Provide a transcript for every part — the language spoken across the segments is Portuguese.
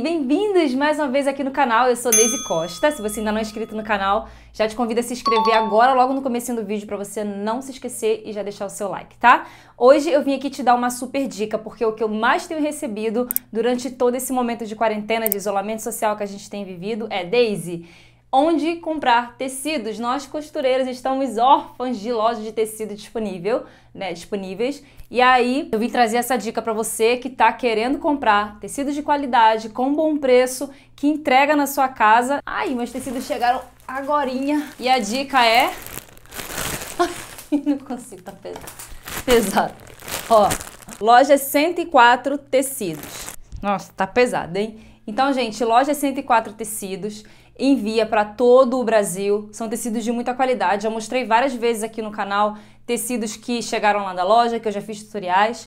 bem-vindos mais uma vez aqui no canal. Eu sou Daisy Costa. Se você ainda não é inscrito no canal, já te convido a se inscrever agora, logo no começo do vídeo, para você não se esquecer e já deixar o seu like, tá? Hoje eu vim aqui te dar uma super dica, porque o que eu mais tenho recebido durante todo esse momento de quarentena, de isolamento social que a gente tem vivido é Daisy onde comprar tecidos. Nós costureiras estamos órfãs de lojas de tecido disponível, né, disponíveis. E aí eu vim trazer essa dica para você que está querendo comprar tecidos de qualidade com bom preço, que entrega na sua casa. Ai, meus tecidos chegaram agorinha. E a dica é Ai, não consigo, tá pesado. Ó, loja 104 tecidos. Nossa, tá pesado, hein? Então, gente, loja 104 tecidos envia para todo o Brasil. São tecidos de muita qualidade. Já mostrei várias vezes aqui no canal tecidos que chegaram lá da loja, que eu já fiz tutoriais.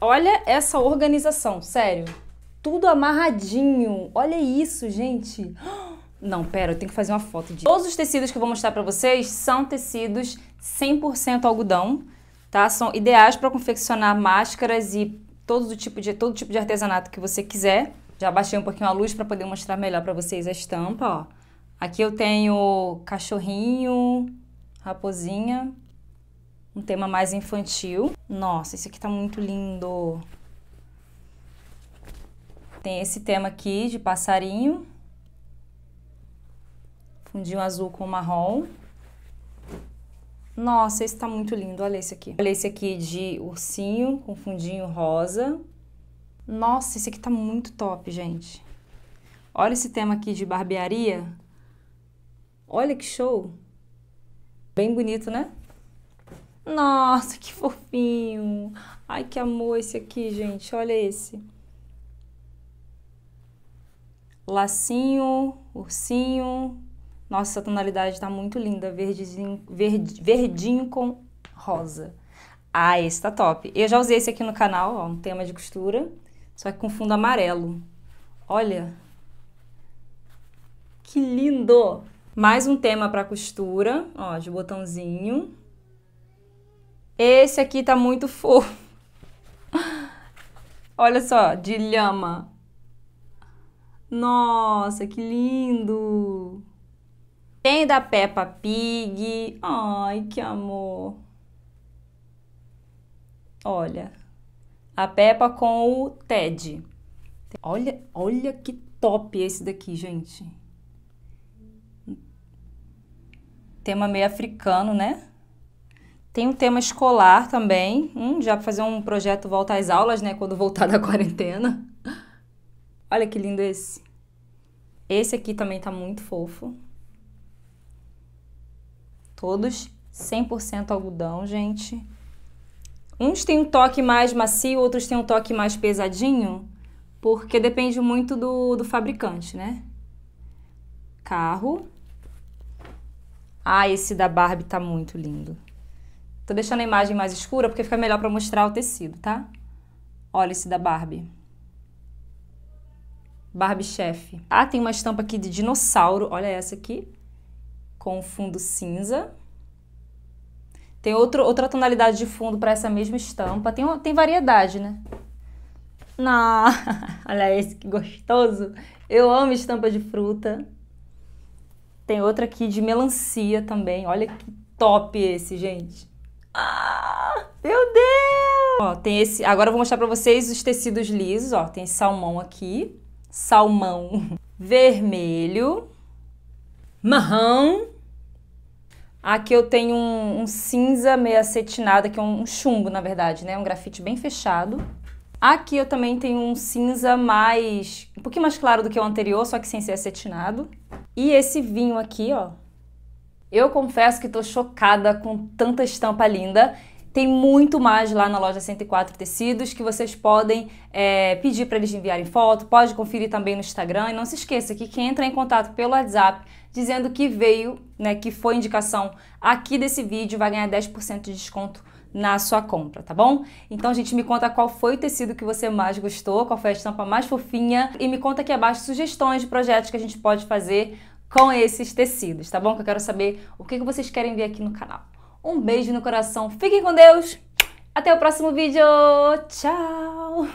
Olha essa organização, sério tudo amarradinho. Olha isso, gente. Não, pera, eu tenho que fazer uma foto disso. Todos os tecidos que eu vou mostrar pra vocês são tecidos 100% algodão, tá? São ideais para confeccionar máscaras e todo tipo de todo tipo de artesanato que você quiser. Já baixei um pouquinho a luz para poder mostrar melhor para vocês a estampa, ó. Aqui eu tenho cachorrinho, raposinha, um tema mais infantil. Nossa, esse aqui tá muito lindo. Tem esse tema aqui de passarinho. fundinho azul com marrom. Nossa, esse tá muito lindo, olha esse aqui. Olha esse aqui de ursinho com fundinho rosa. Nossa, esse aqui tá muito top, gente. Olha esse tema aqui de barbearia. Olha que show. Bem bonito, né? Nossa, que fofinho. Ai, que amor esse aqui, gente. Olha esse lacinho, ursinho. Nossa, essa tonalidade está muito linda, verdezinho, verde, verdinho com rosa. Ah, esse tá top. Eu já usei esse aqui no canal, ó, um tema de costura, só que com fundo amarelo. Olha, que lindo! Mais um tema para costura, ó, de botãozinho. Esse aqui tá muito fofo. Olha só, de lhama. Nossa, que lindo! Tem da Peppa Pig. Ai, que amor. Olha, a Peppa com o Ted. Olha, olha que top esse daqui, gente. Tema meio africano, né? Tem um tema escolar também. Hum, já para fazer um projeto volta às aulas, né? Quando voltar da quarentena. Olha que lindo esse. Esse aqui também tá muito fofo. Todos 100% algodão, gente. Uns têm um toque mais macio, outros têm um toque mais pesadinho, porque depende muito do, do fabricante, né? Carro. Ah, esse da Barbie tá muito lindo. Tô deixando a imagem mais escura porque fica melhor para mostrar o tecido, tá? Olha esse da Barbie. Barbie Chef. Ah, tem uma estampa aqui de dinossauro. Olha essa aqui. Com fundo cinza. Tem outro, outra tonalidade de fundo para essa mesma estampa. Tem, tem variedade, né? Não. Olha esse que gostoso. Eu amo estampa de fruta. Tem outra aqui de melancia também. Olha que top esse, gente. Ah, meu Deus! Ó, tem esse. Agora eu vou mostrar para vocês os tecidos lisos. Ó, tem salmão aqui salmão, vermelho, marrom. Aqui eu tenho um, um, cinza meio acetinado, que é um chumbo, na verdade, né? Um grafite bem fechado. Aqui eu também tenho um cinza mais... um pouquinho mais claro do que o anterior, só que sem ser acetinado. E esse vinho aqui, ó. Eu confesso que tô chocada com tanta estampa linda. Tem muito mais lá na loja 104 Tecidos que vocês podem é, pedir para eles enviarem foto, pode conferir também no Instagram. E não se esqueça que quem entra em contato pelo WhatsApp dizendo que veio, né, que foi indicação aqui desse vídeo, vai ganhar 10% de desconto na sua compra, tá bom? Então, gente, me conta qual foi o tecido que você mais gostou, qual foi a estampa mais fofinha e me conta aqui abaixo sugestões de projetos que a gente pode fazer com esses tecidos, tá bom? Que eu quero saber o que vocês querem ver aqui no canal. Um beijo no coração, fiquem com Deus, até o próximo vídeo, tchau!